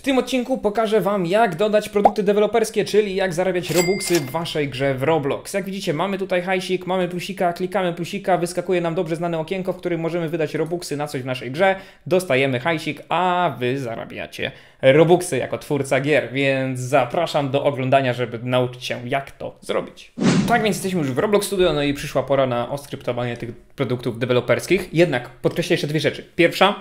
W tym odcinku pokażę Wam, jak dodać produkty deweloperskie, czyli jak zarabiać robuxy w Waszej grze w Roblox. Jak widzicie, mamy tutaj hajsik, mamy plusika, klikamy plusika, wyskakuje nam dobrze znane okienko, w którym możemy wydać robuxy na coś w naszej grze, dostajemy hajsik, a Wy zarabiacie robuxy jako twórca gier, więc zapraszam do oglądania, żeby nauczyć się, jak to zrobić. Tak więc jesteśmy już w Roblox Studio, no i przyszła pora na oskryptowanie tych produktów deweloperskich. Jednak podkreślę jeszcze dwie rzeczy. Pierwsza...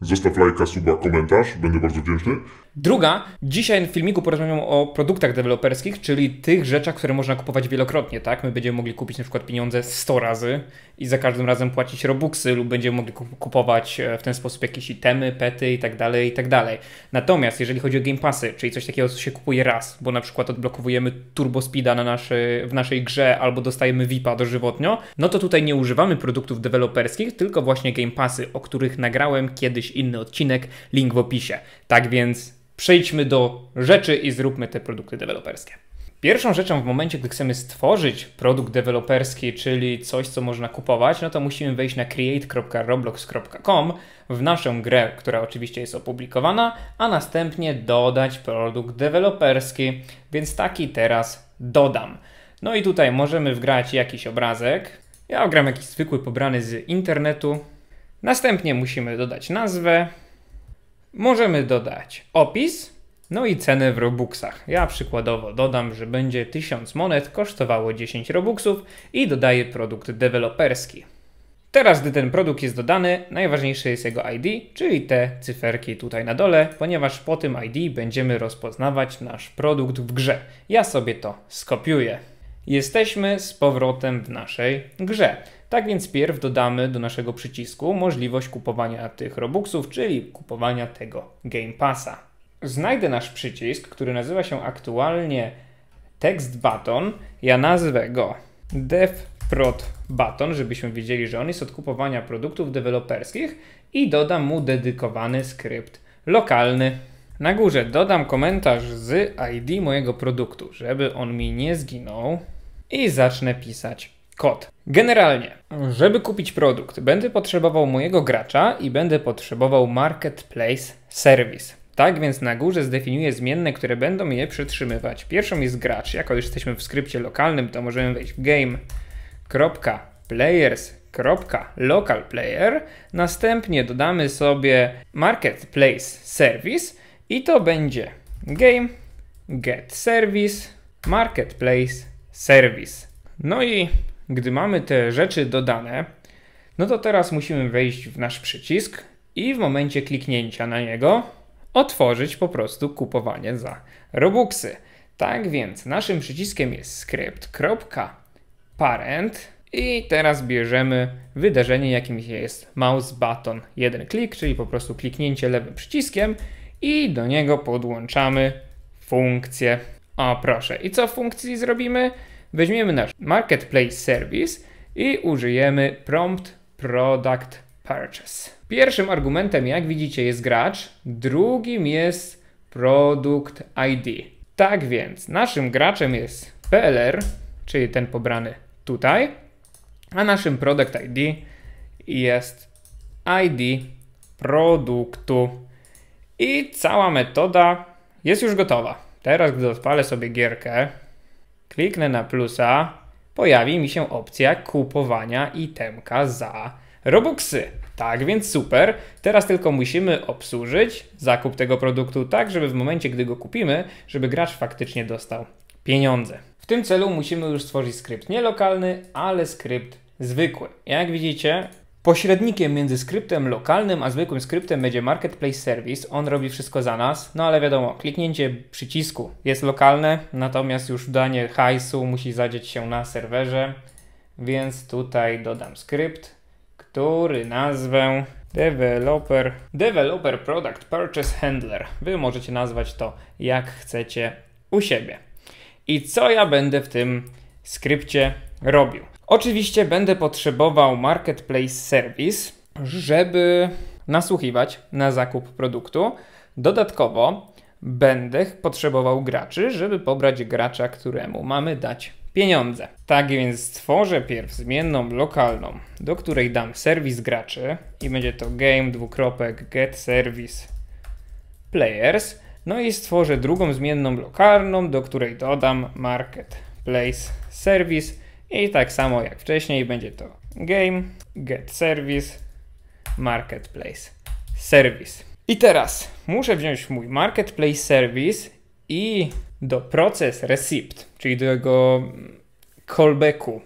Zostaw lajka, suba, komentarz, będę bardzo wdzięczny. Druga, dzisiaj w filmiku porozmawiam o produktach deweloperskich, czyli tych rzeczach, które można kupować wielokrotnie, tak? My będziemy mogli kupić na przykład pieniądze 100 razy i za każdym razem płacić robuxy lub będziemy mogli kupować e, w ten sposób jakieś itemy, pety i tak dalej, i tak dalej. Natomiast jeżeli chodzi o Game Passy, czyli coś takiego, co się kupuje raz, bo na przykład odblokowujemy Turbo Speeda na naszy, w naszej grze albo dostajemy VIPa dożywotnio, no to tutaj nie używamy produktów deweloperskich, tylko właśnie Game Passy, o których nagrałem kiedyś inny odcinek, link w opisie. Tak więc przejdźmy do rzeczy i zróbmy te produkty deweloperskie. Pierwszą rzeczą w momencie, gdy chcemy stworzyć produkt deweloperski, czyli coś, co można kupować, no to musimy wejść na create.roblox.com w naszą grę, która oczywiście jest opublikowana, a następnie dodać produkt deweloperski, więc taki teraz dodam. No i tutaj możemy wgrać jakiś obrazek. Ja ogram jakiś zwykły pobrany z internetu. Następnie musimy dodać nazwę, Możemy dodać opis, no i cenę w robuxach. Ja przykładowo dodam, że będzie 1000 monet kosztowało 10 robuxów i dodaję produkt deweloperski. Teraz, gdy ten produkt jest dodany, najważniejsze jest jego ID, czyli te cyferki tutaj na dole, ponieważ po tym ID będziemy rozpoznawać nasz produkt w grze. Ja sobie to skopiuję. Jesteśmy z powrotem w naszej grze. Tak więc pierw dodamy do naszego przycisku możliwość kupowania tych Robuxów, czyli kupowania tego Game Passa. Znajdę nasz przycisk, który nazywa się aktualnie Text Button. Ja nazwę go Dev prod button, żebyśmy wiedzieli, że on jest od kupowania produktów deweloperskich i dodam mu dedykowany skrypt lokalny. Na górze dodam komentarz z ID mojego produktu, żeby on mi nie zginął i zacznę pisać kod. Generalnie, żeby kupić produkt, będę potrzebował mojego gracza i będę potrzebował marketplace service. Tak więc na górze zdefiniuję zmienne, które będą je przytrzymywać. Pierwszą jest gracz. Jako już jesteśmy w skrypcie lokalnym, to możemy wejść w game.players.localplayer. Następnie dodamy sobie marketplace service i to będzie game get service marketplace serwis. No i gdy mamy te rzeczy dodane, no to teraz musimy wejść w nasz przycisk i w momencie kliknięcia na niego otworzyć po prostu kupowanie za Robuxy. Tak więc naszym przyciskiem jest script.parent i teraz bierzemy wydarzenie, jakim jest mouse button. Jeden klik, czyli po prostu kliknięcie lewym przyciskiem i do niego podłączamy funkcję. O, proszę. I co w funkcji zrobimy? Weźmiemy nasz Marketplace Service i użyjemy prompt product purchase. Pierwszym argumentem, jak widzicie, jest gracz, drugim jest produkt ID. Tak więc naszym graczem jest PLR, czyli ten pobrany tutaj, a naszym product ID jest ID produktu. I cała metoda jest już gotowa. Teraz, gdy odpalę sobie gierkę, kliknę na plusa, pojawi mi się opcja kupowania itemka za Robuxy. Tak więc super, teraz tylko musimy obsłużyć zakup tego produktu tak, żeby w momencie, gdy go kupimy, żeby gracz faktycznie dostał pieniądze. W tym celu musimy już stworzyć skrypt nie lokalny, ale skrypt zwykły. Jak widzicie, Pośrednikiem między skryptem lokalnym a zwykłym skryptem będzie Marketplace Service. On robi wszystko za nas, no ale wiadomo, kliknięcie przycisku jest lokalne, natomiast już danie hajsu musi zadzieć się na serwerze, więc tutaj dodam skrypt, który nazwę Developer, Developer Product Purchase Handler. Wy możecie nazwać to jak chcecie u siebie. I co ja będę w tym skrypcie robił? Oczywiście będę potrzebował marketplace service, żeby nasłuchiwać na zakup produktu. Dodatkowo będę potrzebował graczy, żeby pobrać gracza, któremu mamy dać pieniądze. Tak więc stworzę pierw zmienną lokalną, do której dam serwis graczy i będzie to game dwukropek get service players. No i stworzę drugą zmienną lokalną, do której dodam marketplace service i tak samo jak wcześniej będzie to game, get service, marketplace, service. I teraz muszę wziąć mój marketplace service i do proces receipt, czyli do jego callbacku,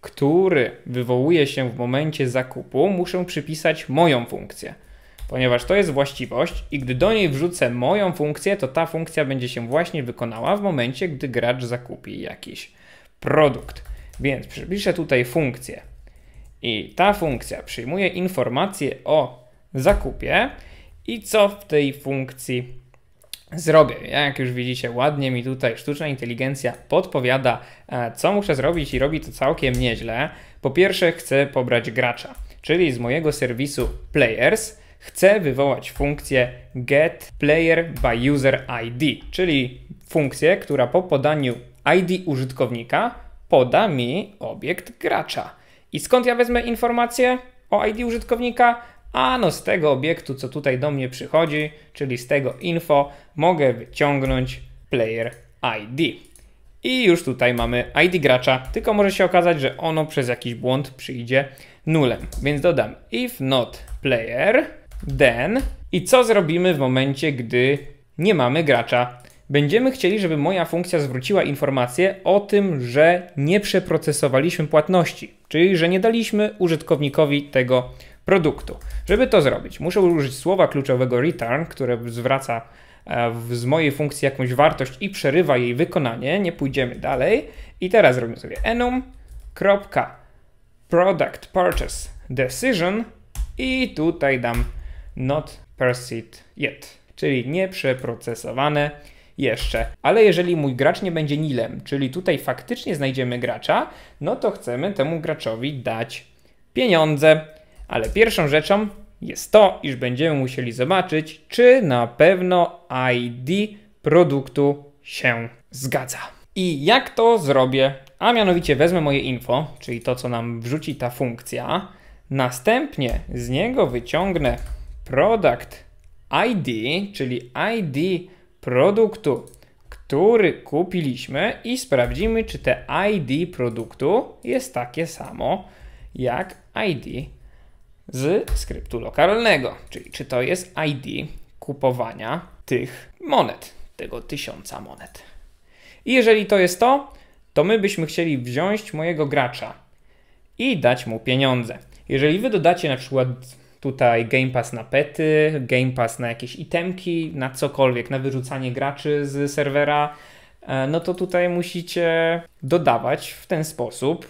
który wywołuje się w momencie zakupu, muszę przypisać moją funkcję, ponieważ to jest właściwość i gdy do niej wrzucę moją funkcję, to ta funkcja będzie się właśnie wykonała w momencie, gdy gracz zakupi jakiś produkt. Więc przypiszę tutaj funkcję i ta funkcja przyjmuje informacje o zakupie i co w tej funkcji zrobię. Jak już widzicie, ładnie mi tutaj sztuczna inteligencja podpowiada, e, co muszę zrobić i robi to całkiem nieźle. Po pierwsze, chcę pobrać gracza, czyli z mojego serwisu Players chcę wywołać funkcję get player by user ID, czyli funkcję, która po podaniu ID użytkownika poda mi obiekt gracza. I skąd ja wezmę informację o ID użytkownika? Ano z tego obiektu, co tutaj do mnie przychodzi, czyli z tego info, mogę wyciągnąć player ID. I już tutaj mamy ID gracza, tylko może się okazać, że ono przez jakiś błąd przyjdzie nulem. Więc dodam if not player, then. I co zrobimy w momencie, gdy nie mamy gracza? Będziemy chcieli, żeby moja funkcja zwróciła informację o tym, że nie przeprocesowaliśmy płatności, czyli że nie daliśmy użytkownikowi tego produktu. Żeby to zrobić, muszę użyć słowa kluczowego return, które zwraca e, z mojej funkcji jakąś wartość i przerywa jej wykonanie. Nie pójdziemy dalej. I teraz zrobię sobie enum. Product purchase decision i tutaj dam not perceived yet, czyli nieprzeprocesowane jeszcze. Ale jeżeli mój gracz nie będzie nilem, czyli tutaj faktycznie znajdziemy gracza, no to chcemy temu graczowi dać pieniądze. Ale pierwszą rzeczą jest to, iż będziemy musieli zobaczyć, czy na pewno ID produktu się zgadza. I jak to zrobię? A mianowicie wezmę moje info, czyli to, co nam wrzuci ta funkcja. Następnie z niego wyciągnę product ID, czyli ID produktu, który kupiliśmy i sprawdzimy, czy te ID produktu jest takie samo jak ID z skryptu lokalnego, czyli czy to jest ID kupowania tych monet, tego tysiąca monet. I jeżeli to jest to, to my byśmy chcieli wziąć mojego gracza i dać mu pieniądze. Jeżeli wy dodacie na przykład Tutaj Game Pass na pety, Game Pass na jakieś itemki, na cokolwiek, na wyrzucanie graczy z serwera, e, no to tutaj musicie dodawać w ten sposób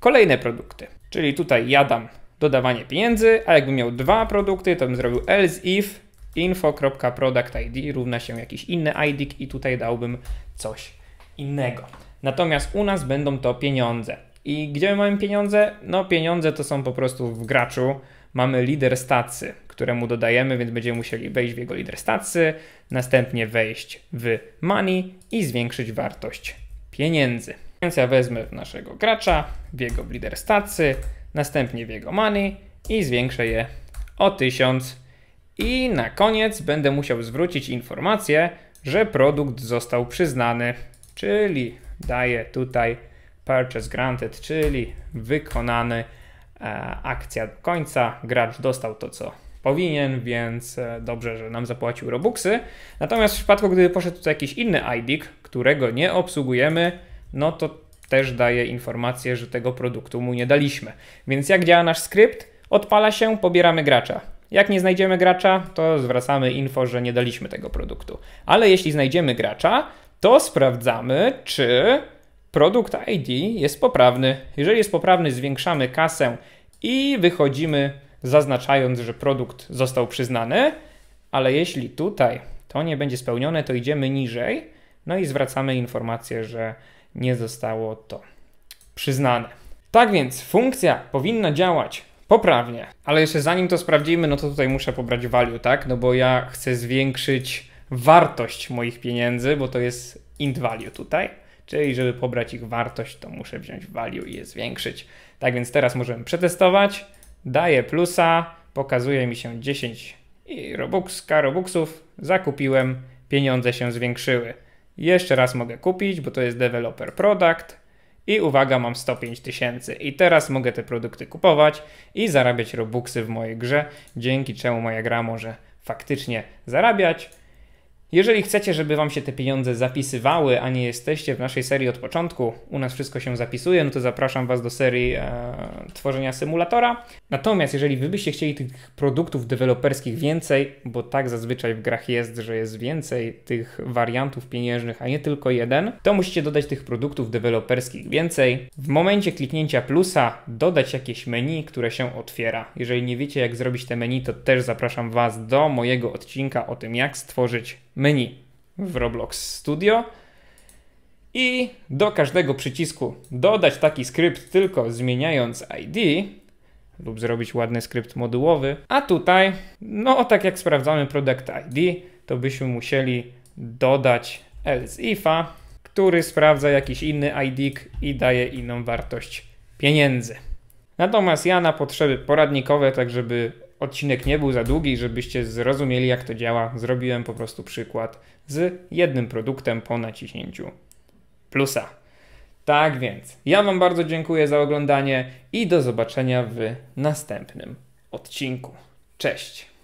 kolejne produkty. Czyli tutaj ja dam dodawanie pieniędzy, a jakbym miał dwa produkty, to bym zrobił else if info.productid równa się jakiś inny ID i tutaj dałbym coś innego. Natomiast u nas będą to pieniądze. I gdzie mamy pieniądze? No pieniądze to są po prostu w graczu, mamy lider stacy, któremu dodajemy, więc będziemy musieli wejść w jego lider stacy, następnie wejść w money i zwiększyć wartość pieniędzy. Więc ja wezmę w naszego gracza, w jego lider stacy, następnie w jego money i zwiększę je o 1000. I na koniec będę musiał zwrócić informację, że produkt został przyznany, czyli daję tutaj purchase granted, czyli wykonany E, akcja do końca. Gracz dostał to, co powinien, więc e, dobrze, że nam zapłacił Robuxy. Natomiast w przypadku, gdyby poszedł tutaj jakiś inny IDIC, którego nie obsługujemy, no to też daje informację, że tego produktu mu nie daliśmy. Więc jak działa nasz skrypt? Odpala się, pobieramy gracza. Jak nie znajdziemy gracza, to zwracamy info, że nie daliśmy tego produktu. Ale jeśli znajdziemy gracza, to sprawdzamy, czy Produkt ID jest poprawny. Jeżeli jest poprawny, zwiększamy kasę i wychodzimy, zaznaczając, że produkt został przyznany. Ale jeśli tutaj to nie będzie spełnione, to idziemy niżej, no i zwracamy informację, że nie zostało to przyznane. Tak więc funkcja powinna działać poprawnie, ale jeszcze zanim to sprawdzimy, no to tutaj muszę pobrać value, tak? No bo ja chcę zwiększyć wartość moich pieniędzy, bo to jest int value tutaj. Czyli żeby pobrać ich wartość, to muszę wziąć value i je zwiększyć. Tak więc teraz możemy przetestować. Daję plusa, pokazuje mi się 10 i Robuxka, Robuxów. Zakupiłem, pieniądze się zwiększyły. Jeszcze raz mogę kupić, bo to jest developer product. I uwaga, mam 105 tysięcy. I teraz mogę te produkty kupować i zarabiać Robuxy w mojej grze, dzięki czemu moja gra może faktycznie zarabiać. Jeżeli chcecie, żeby Wam się te pieniądze zapisywały, a nie jesteście w naszej serii od początku, u nas wszystko się zapisuje, no to zapraszam Was do serii e, tworzenia symulatora. Natomiast jeżeli Wy byście chcieli tych produktów deweloperskich więcej, bo tak zazwyczaj w grach jest, że jest więcej tych wariantów pieniężnych, a nie tylko jeden, to musicie dodać tych produktów deweloperskich więcej. W momencie kliknięcia plusa dodać jakieś menu, które się otwiera. Jeżeli nie wiecie jak zrobić te menu, to też zapraszam Was do mojego odcinka o tym, jak stworzyć menu w Roblox Studio i do każdego przycisku dodać taki skrypt tylko zmieniając ID lub zrobić ładny skrypt modułowy. A tutaj, no tak jak sprawdzamy product ID, to byśmy musieli dodać else ifa, który sprawdza jakiś inny ID i daje inną wartość pieniędzy. Natomiast ja na potrzeby poradnikowe, tak żeby odcinek nie był za długi, żebyście zrozumieli, jak to działa, zrobiłem po prostu przykład z jednym produktem po naciśnięciu plusa. Tak więc, ja Wam bardzo dziękuję za oglądanie i do zobaczenia w następnym odcinku. Cześć!